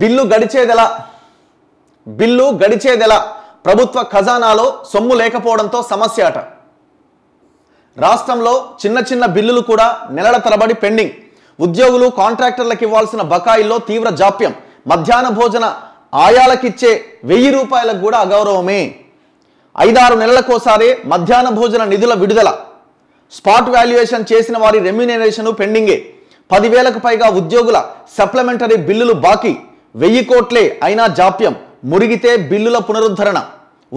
bill గడిచేదెలా bill గడిచేదెలా ప్రభుత్వ ఖజానాలో సొమ్ము లేకపోవడంతో సమస్య అట రాష్ట్రంలో చిన్న చిన్న బిల్లులు కూడా నెలల తరబడి పెండింగ్ ఉద్యోగులు కాంట్రాక్టర్లకు ఇవ్వాల్సిన బకాయిల్లో తీవ్ర జాప్యం మధ్యాహ్న భోజన ఆయాలకిచ్చే వెయ్యి రూపాయలకు కూడా అగౌరవమే ఐదారు నెలలకోసారి మధ్యాహ్న భోజన నిధుల విడుదల స్పాట్ వాల్యుయేషన్ చేసిన వారి రెమ్యునరేషన్ పెండింగే పదివేలకు పైగా ఉద్యోగుల సప్లిమెంటరీ బిల్లులు బాకీ వెయ్యి కోట్లే అయినా జాప్యం మురిగితే బిల్లుల పునరుద్ధరణ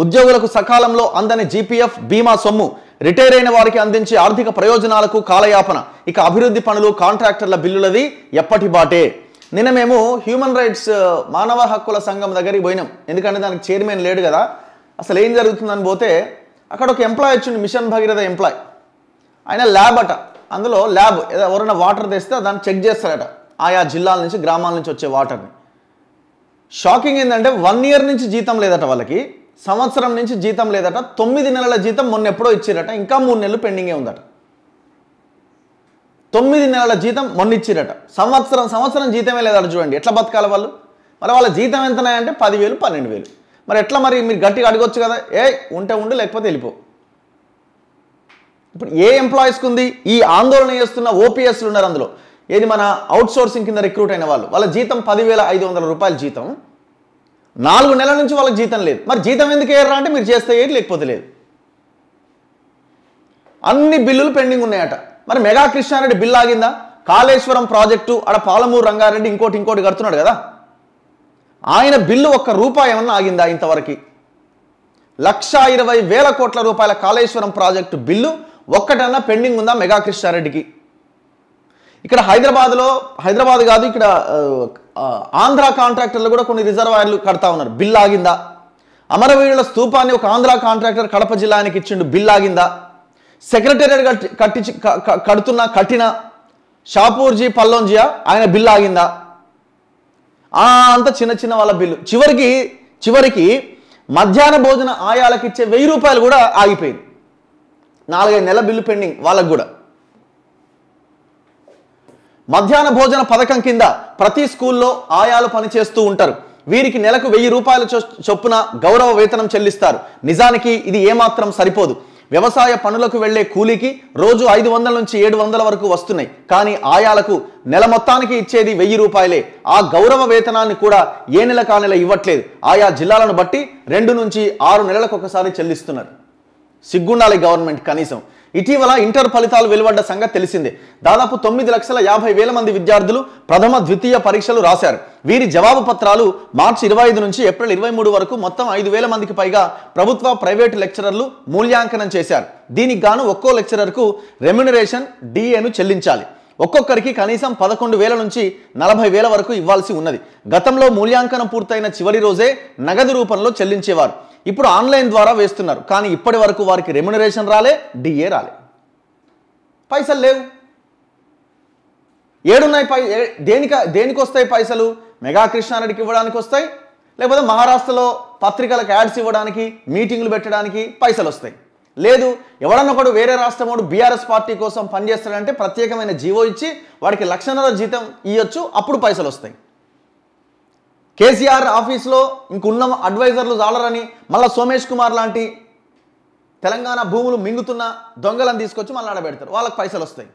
ఉద్యోగులకు సకాలంలో అందని జీపీఎఫ్ బీమా సొమ్ము రిటైర్ అయిన వారికి అందించే ఆర్థిక ప్రయోజనాలకు కాలయాపన ఇక అభివృద్ధి పనులు కాంట్రాక్టర్ల బిల్లులది ఎప్పటి బాటే నిన్న మేము హ్యూమన్ రైట్స్ మానవ హక్కుల సంఘం దగ్గరికి పోయినాం ఎందుకంటే దానికి చైర్మన్ లేడు కదా అసలు ఏం జరుగుతుందని పోతే అక్కడ ఒక ఎంప్లాయ్ వచ్చింది మిషన్ భగీరథ ఎంప్లాయ్ ఆయన ల్యాబ్ అట అందులో ల్యాబ్ ఎవరైనా వాటర్ తెస్తే దాన్ని చెక్ చేస్తారట ఆయా జిల్లాల నుంచి గ్రామాల నుంచి వచ్చే వాటర్ని షాకింగ్ ఏంటంటే వన్ ఇయర్ నుంచి జీతం లేదట వాళ్ళకి సంవత్సరం నుంచి జీతం లేదట తొమ్మిది నెలల జీతం మొన్న ఎప్పుడో ఇచ్చిరట ఇంకా మూడు నెలలు పెండింగే ఉందట తొమ్మిది నెలల జీతం మొన్న ఇచ్చిరట సంవత్సరం సంవత్సరం జీతమే లేదట చూడండి ఎట్లా బతకాలి వాళ్ళు మరి వాళ్ళ జీతం ఎంతనాయంటే పదివేలు పన్నెండు వేలు మరి ఎట్లా మరి మీరు గట్టిగా అడగొచ్చు కదా ఏ ఉంటే ఉండు లేకపోతే వెళ్ళిపో ఇప్పుడు ఏ ఎంప్లాయీస్కి ఉంది ఈ ఆందోళన చేస్తున్న ఓపీఎస్లు ఉన్నారు అందులో ఏది మన అవుట్సోర్సింగ్ కింద రిక్రూట్ అయిన వాళ్ళు వాళ్ళ జీతం పదివేల ఐదు వందల రూపాయల జీతం నాలుగు నెలల నుంచి వాళ్ళకి జీతం లేదు మరి జీతం ఎందుకు వేయరా అంటే మీరు చేస్తే ఏది లేకపోతే లేదు అన్ని బిల్లులు పెండింగ్ ఉన్నాయట మరి మెగా కృష్ణారెడ్డి బిల్ ఆగిందా కాళేశ్వరం ప్రాజెక్టు అడ పాలమూరు రంగారెడ్డి ఇంకోటి ఇంకోటి కడుతున్నాడు కదా ఆయన బిల్లు ఒక్క రూపాయి ఏమన్నా ఆగిందా ఇంతవరకు లక్ష ఇరవై వేల కోట్ల రూపాయల కాళేశ్వరం ప్రాజెక్టు బిల్లు ఒక్కటన్నా పెండింగ్ ఉందా మెగా కృష్ణారెడ్డికి ఇక్కడ హైదరాబాద్లో హైదరాబాద్ కాదు ఇక్కడ ఆంధ్ర కాంట్రాక్టర్లు కూడా కొన్ని రిజర్వాయర్లు కడతా ఉన్నారు బిల్ ఆగిందా అమరవీరుల స్థూపాన్ని ఒక ఆంధ్ర కాంట్రాక్టర్ కడప జిల్లానికి ఇచ్చిండు బిల్ ఆగిందా సెక్రటేరియట్ కట్టి కట్టించి కడుతున్న కట్టిన షాపూర్జీ పల్లోంజియా ఆయన బిల్ ఆగిందా అంత చిన్న చిన్న వాళ్ళ బిల్లు చివరికి చివరికి మధ్యాహ్న భోజన ఆయాలకు ఇచ్చే వెయ్యి రూపాయలు కూడా ఆగిపోయింది నాలుగైదు నెలల బిల్లు పెండింగ్ వాళ్ళకు కూడా మధ్యాహ్న భోజన పథకం కింద ప్రతి స్కూల్లో ఆయాలు పనిచేస్తూ ఉంటారు వీరికి నెలకు వెయ్యి రూపాయల చొప్పున గౌరవ వేతనం చెల్లిస్తారు నిజానికి ఇది ఏమాత్రం సరిపోదు వ్యవసాయ పనులకు వెళ్లే కూలీకి రోజు ఐదు వందల నుంచి ఏడు వందల వరకు వస్తున్నాయి కానీ ఆయాలకు నెల మొత్తానికి ఇచ్చేది వెయ్యి రూపాయలే ఆ గౌరవ వేతనాన్ని కూడా ఏ నెల కానెల ఇవ్వట్లేదు ఆయా జిల్లాలను బట్టి రెండు నుంచి ఆరు నెలలకు ఒకసారి చెల్లిస్తున్నారు సిగ్గుండాలి గవర్నమెంట్ కనీసం ఇటీవల ఇంటర్ ఫలితాలు వెలువడ్డ సంగతి తెలిసిందే దాదాపు తొమ్మిది లక్షల యాభై వేల మంది విద్యార్థులు ప్రథమ ద్వితీయ పరీక్షలు రాశారు వీరి జవాబు పత్రాలు మార్చి ఇరవై ఐదు నుంచి ఏప్రిల్ ఇరవై మూడు వరకు మొత్తం ఐదు వేల మందికి పైగా ప్రభుత్వ ప్రైవేటు లెక్చరర్లు మూల్యాంకనం చేశారు దీనికి గాను ఒక్కో లెక్చరర్కు రెమ్యునరేషన్ డిఏను చెల్లించాలి ఒక్కొక్కరికి కనీసం పదకొండు వేల నుంచి నలభై వేల వరకు ఇవ్వాల్సి ఉన్నది గతంలో మూల్యాంకనం పూర్తయిన చివరి రోజే నగదు రూపంలో చెల్లించేవారు ఇప్పుడు ఆన్లైన్ ద్వారా వేస్తున్నారు కానీ ఇప్పటి వరకు వారికి రెమ్యునరేషన్ రాలే డిఏ రాలే పైసలు లేవు ఏడున్నాయి పై దేనిక దేనికి వస్తాయి పైసలు మెగా కృష్ణారెడ్డికి ఇవ్వడానికి వస్తాయి లేకపోతే మహారాష్ట్రలో పత్రికలకు యాడ్స్ ఇవ్వడానికి మీటింగ్లు పెట్టడానికి పైసలు వస్తాయి లేదు ఒకడు వేరే రాష్ట్రముడు బీఆర్ఎస్ పార్టీ కోసం పనిచేస్తాడంటే ప్రత్యేకమైన జీవో ఇచ్చి వాడికి లక్షన్నర జీతం ఇవ్వచ్చు అప్పుడు పైసలు వస్తాయి కేసీఆర్ ఆఫీస్లో ఇంకున్న అడ్వైజర్లు చాలరని మళ్ళీ సోమేష్ కుమార్ లాంటి తెలంగాణ భూములు మింగుతున్న దొంగలను తీసుకొచ్చి మళ్ళీ ఆడబెడతారు వాళ్ళకి పైసలు వస్తాయి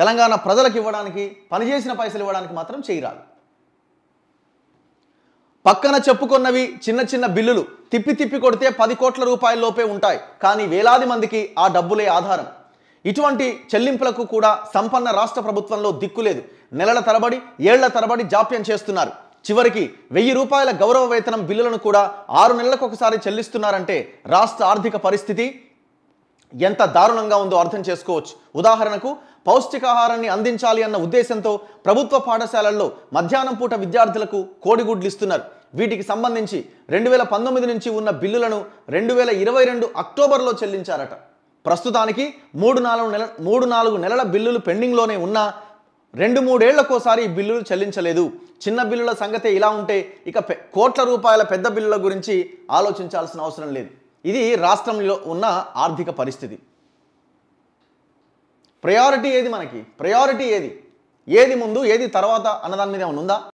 తెలంగాణ ప్రజలకు ఇవ్వడానికి పనిచేసిన పైసలు ఇవ్వడానికి మాత్రం చేయరాదు పక్కన చెప్పుకున్నవి చిన్న చిన్న బిల్లులు తిప్పి తిప్పి కొడితే పది కోట్ల రూపాయల లోపే ఉంటాయి కానీ వేలాది మందికి ఆ డబ్బులే ఆధారం ఇటువంటి చెల్లింపులకు కూడా సంపన్న రాష్ట్ర ప్రభుత్వంలో దిక్కులేదు నెలల తరబడి ఏళ్ల తరబడి జాప్యం చేస్తున్నారు చివరికి వెయ్యి రూపాయల గౌరవ వేతనం బిల్లులను కూడా ఆరు నెలలకు ఒకసారి చెల్లిస్తున్నారంటే రాష్ట్ర ఆర్థిక పరిస్థితి ఎంత దారుణంగా ఉందో అర్థం చేసుకోవచ్చు ఉదాహరణకు పౌష్టికాహారాన్ని అందించాలి అన్న ఉద్దేశంతో ప్రభుత్వ పాఠశాలల్లో మధ్యాహ్నం పూట విద్యార్థులకు కోడిగుడ్లు ఇస్తున్నారు వీటికి సంబంధించి రెండు వేల పంతొమ్మిది నుంచి ఉన్న బిల్లులను రెండు వేల ఇరవై రెండు అక్టోబర్లో చెల్లించారట ప్రస్తుతానికి మూడు నాలుగు నెల మూడు నాలుగు నెలల బిల్లులు పెండింగ్లోనే ఉన్నా రెండు మూడేళ్లకోసారి ఈ బిల్లులు చెల్లించలేదు చిన్న బిల్లుల సంగతే ఇలా ఉంటే ఇక కోట్ల రూపాయల పెద్ద బిల్లుల గురించి ఆలోచించాల్సిన అవసరం లేదు ఇది రాష్ట్రంలో ఉన్న ఆర్థిక పరిస్థితి ప్రయారిటీ ఏది మనకి ప్రయారిటీ ఏది ఏది ముందు ఏది తర్వాత అన్నదాని మీద ఏమైనా ఉందా